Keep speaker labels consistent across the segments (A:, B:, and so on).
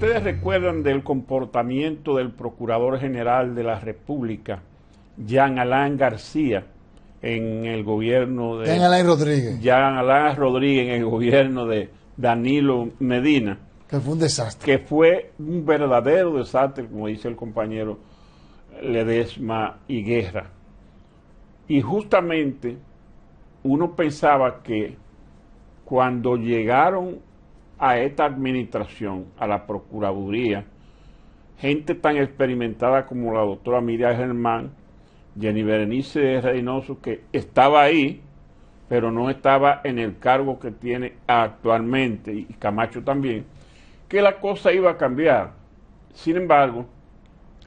A: ustedes recuerdan del comportamiento del Procurador General de la República, Jean Alain García, en el gobierno de... Jean Alain Rodríguez. Jean Rodríguez en el gobierno de Danilo Medina.
B: Que fue un desastre.
A: Que fue un verdadero desastre, como dice el compañero Ledesma y Guerra. Y justamente uno pensaba que cuando llegaron a esta administración, a la Procuraduría, gente tan experimentada como la doctora Miriam Germán, Jenny Berenice Reynoso, que estaba ahí, pero no estaba en el cargo que tiene actualmente, y Camacho también, que la cosa iba a cambiar. Sin embargo,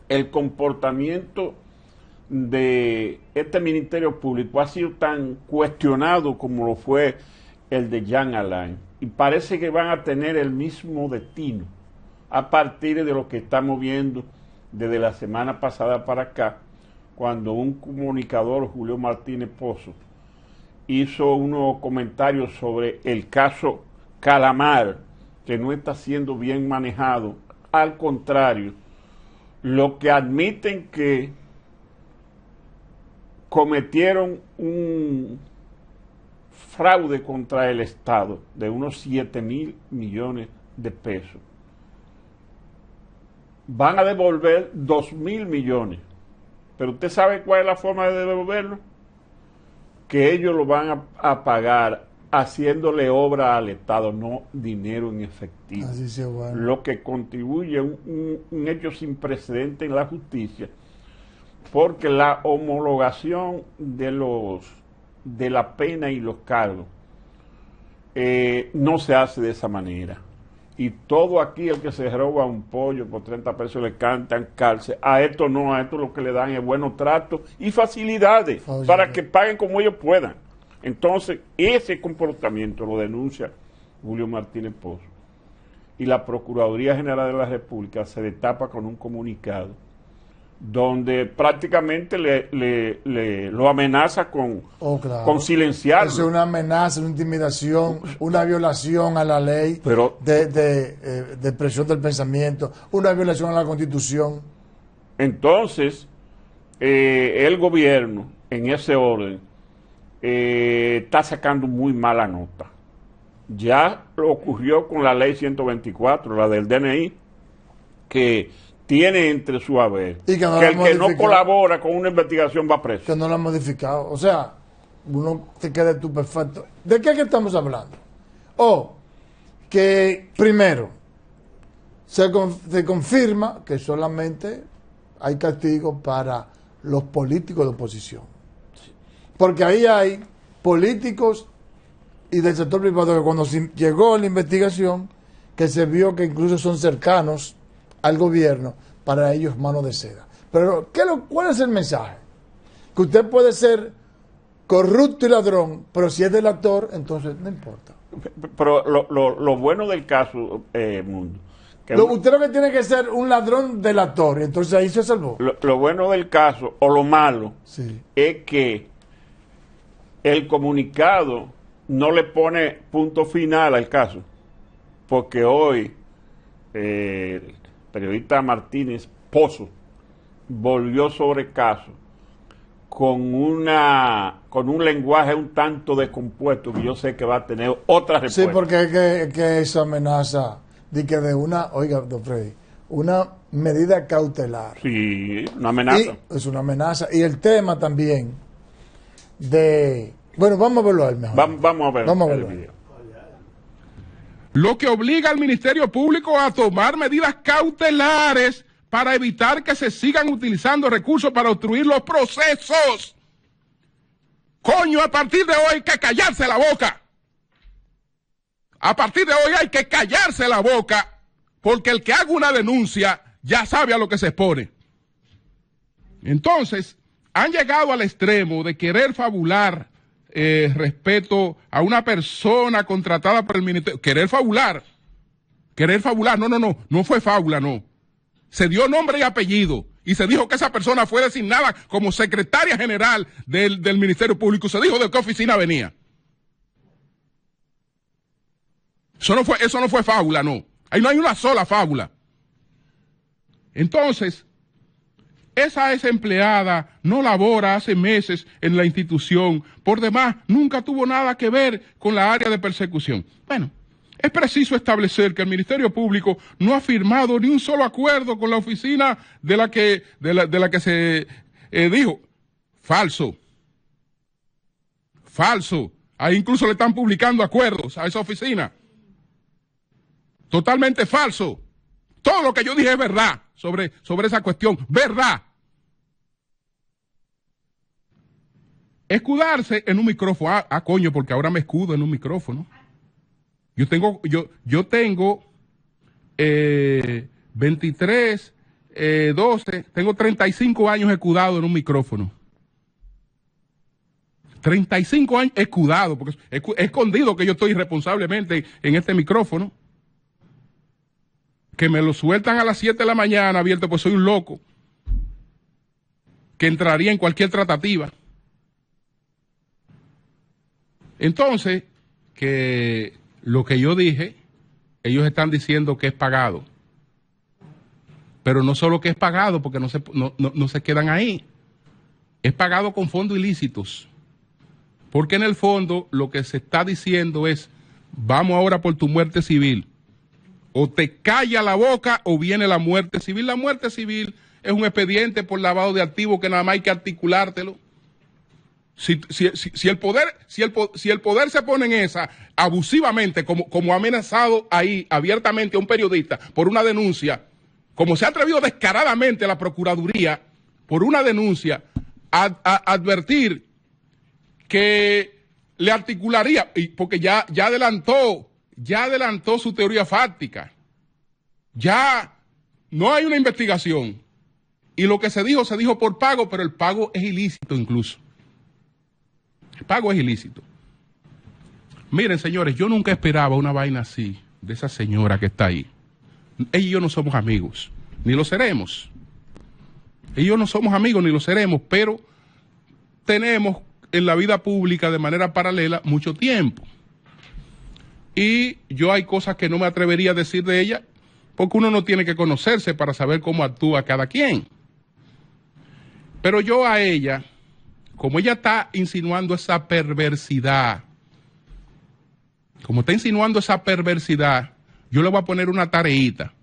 A: el comportamiento de este Ministerio Público ha sido tan cuestionado como lo fue el de Jean Alain y parece que van a tener el mismo destino a partir de lo que estamos viendo desde la semana pasada para acá, cuando un comunicador, Julio Martínez Pozo, hizo unos comentarios sobre el caso Calamar, que no está siendo bien manejado. Al contrario, lo que admiten que cometieron un fraude contra el Estado de unos 7 mil millones de pesos. Van a devolver 2 mil millones. Pero usted sabe cuál es la forma de devolverlo. Que ellos lo van a, pagar haciéndole obra al Estado, no dinero en efectivo. Lo que contribuye un hecho sin precedente en la justicia. Porque la homologación de los de la pena y los cargos. Eh, no se hace de esa manera. Y todo aquí, el que se roba un pollo por 30 pesos le cantan cárcel. A esto no, a esto lo que le dan es buenos tratos y facilidades para que paguen como ellos puedan. Entonces, ese comportamiento lo denuncia Julio Martínez Pozo. Y la Procuraduría General de la República se destapa con un comunicado donde prácticamente le, lo amenaza con, oh, con silenciarlo. Es una
B: amenaza, una intimidación, una violación a la ley de, de, eh, del pensamiento, una violación a la constitución.
A: Entonces, eh, el gobierno, en ese orden, eh, está sacando muy mala nota. Ya ocurrió con la ley 124, la del DNI, que tiene entre su haber. que, el que no colabora con una investigación va preso.
B: Que no lo ha modificado. O sea, uno se queda estupefacto. ¿De qué, que estamos hablando? O que primero se, se confirma que solamente hay castigo para los políticos de oposición. Porque ahí hay políticos y del sector privado que cuando llegó la investigación, que se vio que incluso son cercanos al gobierno para ellos mano de seda. Pero ¿qué lo, ¿cuál es el mensaje? Que usted puede ser corrupto y ladrón, pero si es del actor, entonces no importa.
A: Pero lo, bueno del caso, eh, Mundo, usted lo que tiene que ser un ladrón del actor, entonces ahí se salvó. Lo, bueno del caso, o lo malo, es que el comunicado no le pone punto final al caso, porque hoy eh, periodista Martínez Pozo, volvió sobre caso con, una, con un lenguaje un tanto descompuesto que yo sé que va a tener otra respuesta. Sí, porque
B: es que, esa amenaza de que de una, oiga, don Freddy, una medida cautelar.
A: Sí, una amenaza.
B: es una amenaza. Y el tema también de... Bueno, vamos a verlo al mejor. vamos a ver
C: lo que obliga al Ministerio Público a tomar medidas cautelares para evitar que se sigan utilizando recursos para obstruir los procesos. Coño, a partir de hoy hay que callarse la boca. A partir de hoy hay que callarse la boca porque el que haga una denuncia ya sabe a lo que se expone. Entonces, han llegado al extremo de querer fabular eh, respeto a una persona contratada por el ministerio. Querer fabular. Querer fabular. No, no, no. No fue fábula, no. Se dio nombre y apellido. Y se dijo que esa persona fue designada como secretaria general del, Ministerio Público. Se dijo de qué oficina venía. Eso no fue, eso no fue fábula, no. Ahí no hay una sola fábula. Entonces, esa es empleada no labora hace meses en la institución, por demás, nunca tuvo nada que ver con la área de persecución. Bueno, es preciso establecer que el Ministerio Público no ha firmado ni un solo acuerdo con la oficina de la que, que se eh, dijo. Falso. Falso. Ahí incluso le están publicando acuerdos a esa oficina. Totalmente falso. Todo lo que yo dije es verdad sobre, sobre esa cuestión. Verdad. Escudarse en un micrófono. Ah, ah, coño, porque ahora me escudo en un micrófono. Yo tengo, yo, yo tengo 23, eh, 12, eh, tengo 35 años escudado en un micrófono. 35 años escudado, porque es escondido que yo estoy irresponsablemente en este micrófono. Que me lo sueltan a las 7 de la mañana abierto, pues soy un loco. Que entraría en cualquier tratativa. Entonces, que lo que yo dije, ellos están diciendo que es pagado. Pero no solo que es pagado, porque no se, no, se quedan ahí. Es pagado con fondos ilícitos. Porque en el fondo lo que se está diciendo es, vamos ahora por tu muerte civil. O te calla la boca o viene la muerte civil. La muerte civil es un expediente por lavado de activos que nada más hay que articulártelo. Si, el poder, se pone en esa abusivamente, como, como amenazado ahí abiertamente a un periodista por una denuncia, como se ha atrevido descaradamente la Procuraduría por una denuncia a, advertir que le articularía, porque ya, ya adelantó, ya adelantó su teoría fáctica, ya no hay una investigación. Y lo que se dijo, se dijo por pago, pero el pago es ilícito incluso pago es ilícito. Miren, señores, yo nunca esperaba una vaina así de esa señora que está ahí. Ella y yo no somos amigos, ni lo seremos. Ella y yo no somos amigos, ni lo seremos, pero tenemos en la vida pública de manera paralela mucho tiempo. Y yo hay cosas que no me atrevería a decir de ella, porque uno no tiene que conocerse para saber cómo actúa cada quien. Pero yo a ella como ella está insinuando esa perversidad, como está insinuando esa perversidad, yo le voy a poner una tareita.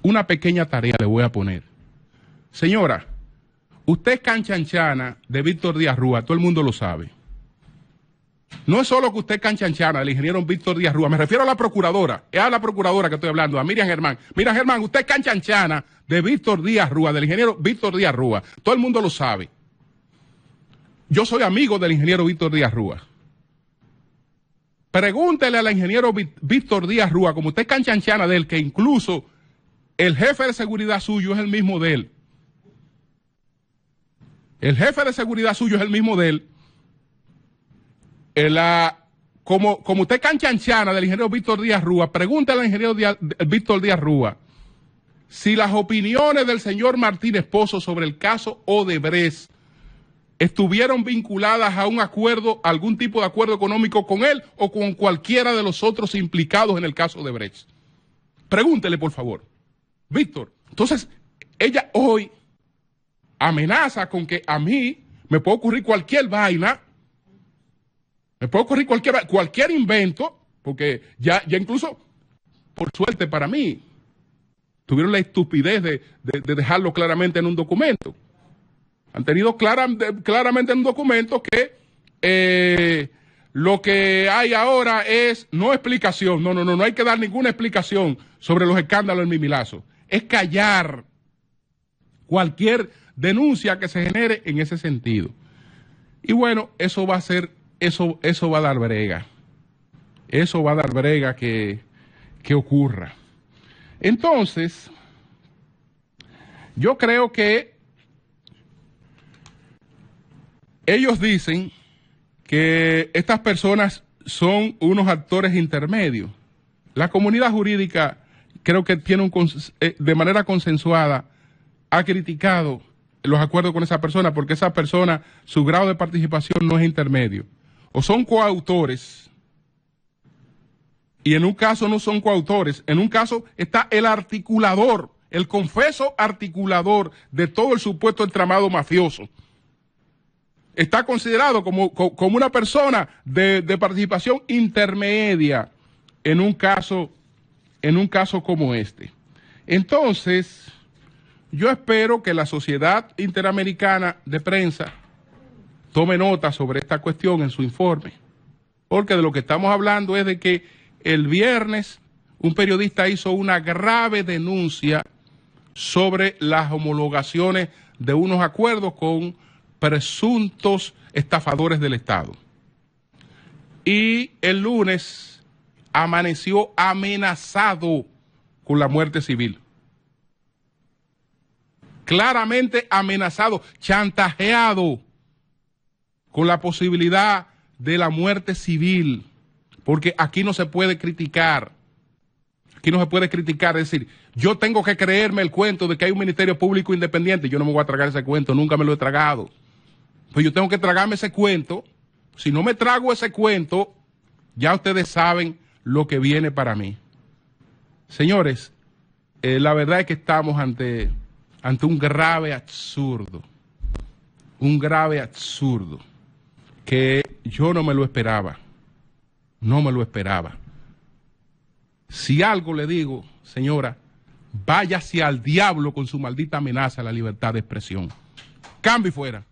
C: Una pequeña tarea le voy a poner. Señora, usted es canchanchana de Víctor Díaz Rúa, todo el mundo lo sabe. No es solo que usted es canchanchana del ingeniero Víctor Díaz Rúa, me refiero a la procuradora, es a la procuradora que estoy hablando, a Miriam Germán. Mira Germán, usted es canchanchana de Víctor Díaz Rúa, del ingeniero Víctor Díaz Rúa, todo el mundo lo sabe. Yo soy amigo del ingeniero Víctor Díaz Rúa. Pregúntele al ingeniero Víctor Díaz Rúa, como usted es canchanchana de él, que incluso el jefe de seguridad suyo es el mismo de él. El jefe de seguridad suyo es el mismo de él. Ah, como, como usted es canchanchana del ingeniero Víctor Díaz Rúa, pregúntele al ingeniero Víctor Díaz Rúa si las opiniones del señor Martínez Pozo sobre el caso Odebrecht estuvieron vinculadas a un acuerdo, algún tipo de acuerdo económico con él o con cualquiera de los otros implicados en el caso de Brecht. Pregúntele, por favor. Víctor, entonces, ella hoy amenaza con que a mí me puede ocurrir cualquier vaina, me puede ocurrir cualquier, cualquier invento, porque ya, ya incluso, por suerte para mí, tuvieron la estupidez de dejarlo claramente en un documento. Han tenido claramente en un documento que eh, lo que hay ahora es no explicación, no, no, no, no hay que dar ninguna explicación sobre los escándalos en Mimilazo. Es callar cualquier denuncia que se genere en ese sentido. Y bueno, eso va a ser, eso, eso va a dar brega. Eso va a dar brega que, que ocurra. Entonces, yo creo que Ellos dicen que estas personas son unos actores intermedios. La comunidad jurídica creo que tiene un, eh, de manera consensuada ha criticado los acuerdos con esa persona porque esa persona, su grado de participación no es intermedio. O son coautores, y en un caso no son coautores, en un caso está el articulador, el confeso articulador de todo el supuesto entramado mafioso está considerado como, una persona de, participación intermedia en un caso, en un caso como este. Entonces, yo espero que la Sociedad Interamericana de Prensa tome nota sobre esta cuestión en su informe, porque de lo que estamos hablando es de que el viernes un periodista hizo una grave denuncia sobre las homologaciones de unos acuerdos con presuntos estafadores del Estado. Y el lunes amaneció amenazado con la muerte civil. Claramente amenazado, chantajeado con la posibilidad de la muerte civil. Porque aquí no se puede criticar. Aquí no se puede criticar, es decir, yo tengo que creerme el cuento de que hay un ministerio público independiente. Yo no me voy a tragar ese cuento, nunca me lo he tragado. Pues yo tengo que tragarme ese cuento. Si no me trago ese cuento, ya ustedes saben lo que viene para mí. Señores, eh, la verdad es que estamos ante, ante un grave absurdo. Un grave absurdo que yo no me lo esperaba. No me lo esperaba. Si algo le digo, señora, váyase al diablo con su maldita amenaza a la libertad de expresión. Cambio fuera.